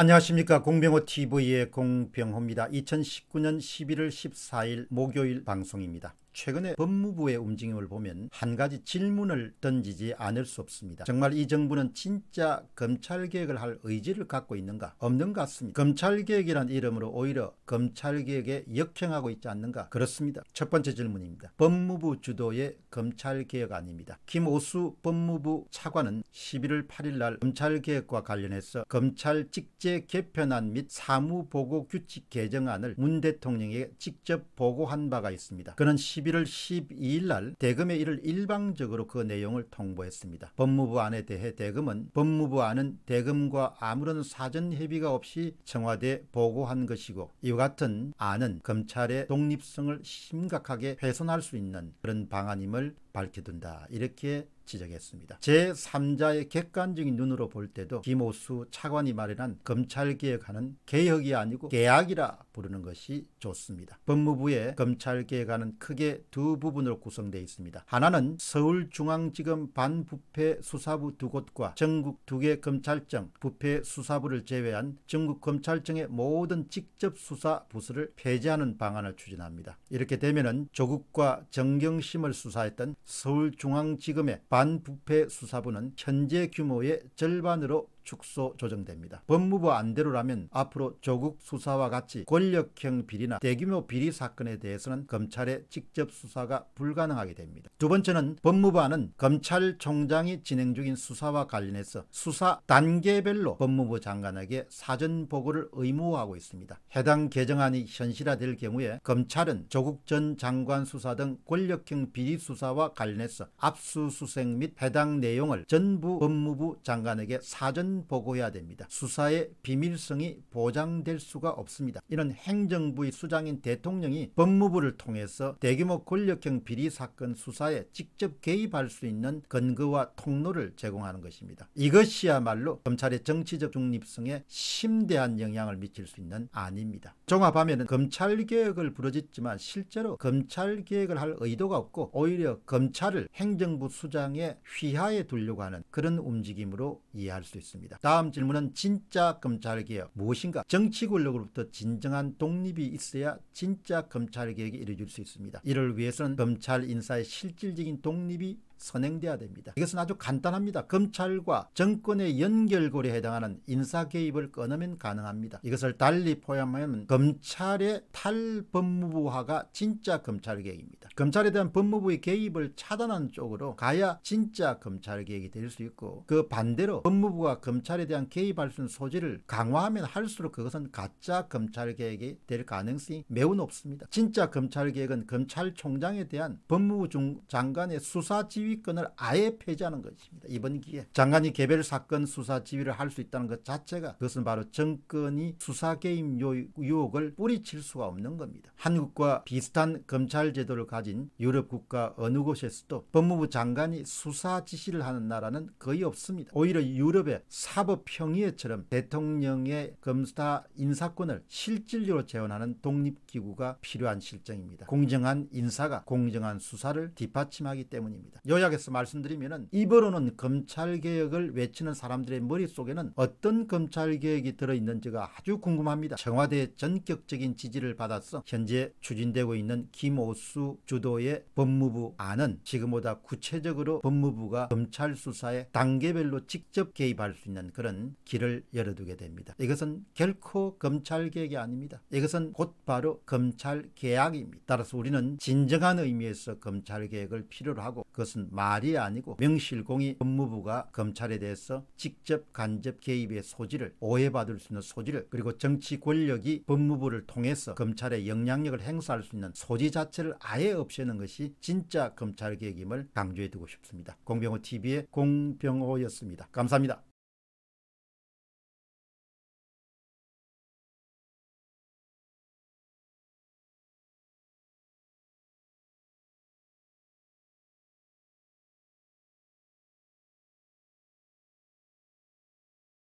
안녕하십니까 공병호TV의 공병호입니다. 2019년 11월 14일 목요일 방송입니다. 최근에 법무부의 움직임을 보면 한 가지 질문을 던지지 않을 수 없습니다. 정말 이 정부는 진짜 검찰개혁을 할 의지를 갖고 있는가? 없는 것 같습니다. 검찰개혁이란 이름으로 오히려 검찰개혁에 역행하고 있지 않는가? 그렇습니다. 첫 번째 질문입니다. 법무부 주도의 검찰개혁 아닙니다. 김오수 법무부 차관은 11월 8일 날 검찰개혁과 관련해서 검찰 직제 개편안 및 사무보고 규칙 개정안을 문 대통령에게 직접 보고한 바가 있습니다. 그는 11 11월 12일 날대금에 이를 일방적으로 그 내용을 통보했습니다. 법무부 안에 대해 대금은 법무부 안은 대금과 아무런 사전 협의가 없이 청와대에 보고한 것이고 이와 같은 안은 검찰의 독립성을 심각하게 훼손할 수 있는 그런 방안임을 밝혀둔다. 이렇게 지적했습니다. 제3자의 객관적인 눈으로 볼 때도 김호수 차관이 마련한 검찰개혁안은 개혁이 아니고 개혁이라 부르는 것이 좋습니다. 법무부의 검찰개혁안은 크게 두 부분으로 구성되어 있습니다. 하나는 서울중앙지검 반부패 수사부 두 곳과 전국 두 개 검찰청 부패 수사부를 제외한 전국 검찰청의 모든 직접 수사 부서를 폐지하는 방안을 추진합니다. 이렇게 되면 조국과 정경심을 수사했던 서울중앙지검의 반 반부패 수사부는 현재 규모의 절반으로 축소 조정됩니다. 법무부 안대로라면 앞으로 조국 수사와 같이 권력형 비리나 대규모 비리 사건에 대해서는 검찰의 직접 수사가 불가능하게 됩니다. 두 번째는 법무부안은 검찰총장이 진행 중인 수사와 관련해서 수사 단계별로 법무부 장관에게 사전 보고를 의무화하고 있습니다. 해당 개정안이 현실화될 경우에 검찰은 조국 전 장관 수사 등 권력형 비리 수사와 관련해서 압수수색 및 해당 내용을 전부 법무부 장관에게 사전 보고해야 됩니다. 수사의 비밀성이 보장될 수가 없습니다. 이런 행정부의 수장인 대통령이 법무부를 통해서 대규모 권력형 비리 사건 수사에 직접 개입할 수 있는 근거와 통로를 제공하는 것입니다. 이것이야말로 검찰의 정치적 중립성에 심대한 영향을 미칠 수 있는 안입니다. 종합하면 검찰개혁을 부르짖지만 실제로 검찰개혁을 할 의도가 없고 오히려 검찰을 행정부 수장의 휘하에 두려고 하는 그런 움직임으로 이해할 수 있습니다. 있니다 다음 질문은 진짜 검찰개혁 무엇인가? 정치 권력으로부터 진정한 독립이 있어야 진짜 검찰개혁이 이루어질 수 있습니다. 이를 위해서는 검찰 인사의 실질적인 독립이 선행돼야 됩니다. 이것은 아주 간단합니다. 검찰과 정권의 연결고리에 해당하는 인사개입을 끊으면 가능합니다. 이것을 달리 포함하면 검찰의 탈법무부화가 진짜 검찰개혁입니다. 검찰에 대한 법무부의 개입을 차단하는 쪽으로 가야 진짜 검찰개혁이 될 수 있고 그 반대로 법무부가 검찰에 대한 개입할 수 있는 소지를 강화하면 할수록 그것은 가짜 검찰개혁이 될 가능성이 매우 높습니다. 진짜 검찰개혁은 검찰총장에 대한 법무부 장관의 수사지휘 지휘권을 아예 폐지하는 것입니다. 이번 기회 장관이 개별 사건 수사 지휘를 할 수 있다는 것 자체가 그것은 바로 정권이 수사 개입 유혹을 뿌리칠 수가 없는 겁니다. 한국과 비슷한 검찰 제도를 가진 유럽 국가 어느 곳에서도 법무부 장관이 수사 지시를 하는 나라는 거의 없습니다. 오히려 유럽의 사법평의회처럼 대통령의 검사 인사권을 실질적으로 재원하는 독립기구가 필요한 실정입니다. 공정한 인사가 공정한 수사를 뒷받침하기 때문입니다. 요약해서 말씀드리면 입으로는 검찰개혁을 외치는 사람들의 머릿속에는 어떤 검찰개혁이 들어있는지가 아주 궁금합니다. 청와대의 전격적인 지지를 받아서 현재 추진되고 있는 김오수 주도의 법무부 안은 지금보다 구체적으로 법무부가 검찰 수사에 단계별로 직접 개입할 수 있는 그런 길을 열어두게 됩니다. 이것은 결코 검찰개혁이 아닙니다. 이것은 곧바로 검찰개혁입니다. 따라서 우리는 진정한 의미에서 검찰개혁을 필요로 하고 그것은 말이 아니고 명실공히 법무부가 검찰에 대해서 직접 간접 개입의 소지를 오해받을 수 있는 소지를 그리고 정치 권력이 법무부를 통해서 검찰의 영향력을 행사할 수 있는 소지 자체를 아예 없애는 것이 진짜 검찰개혁임을 강조해두고 싶습니다. 공병호TV의 공병호였습니다. 감사합니다.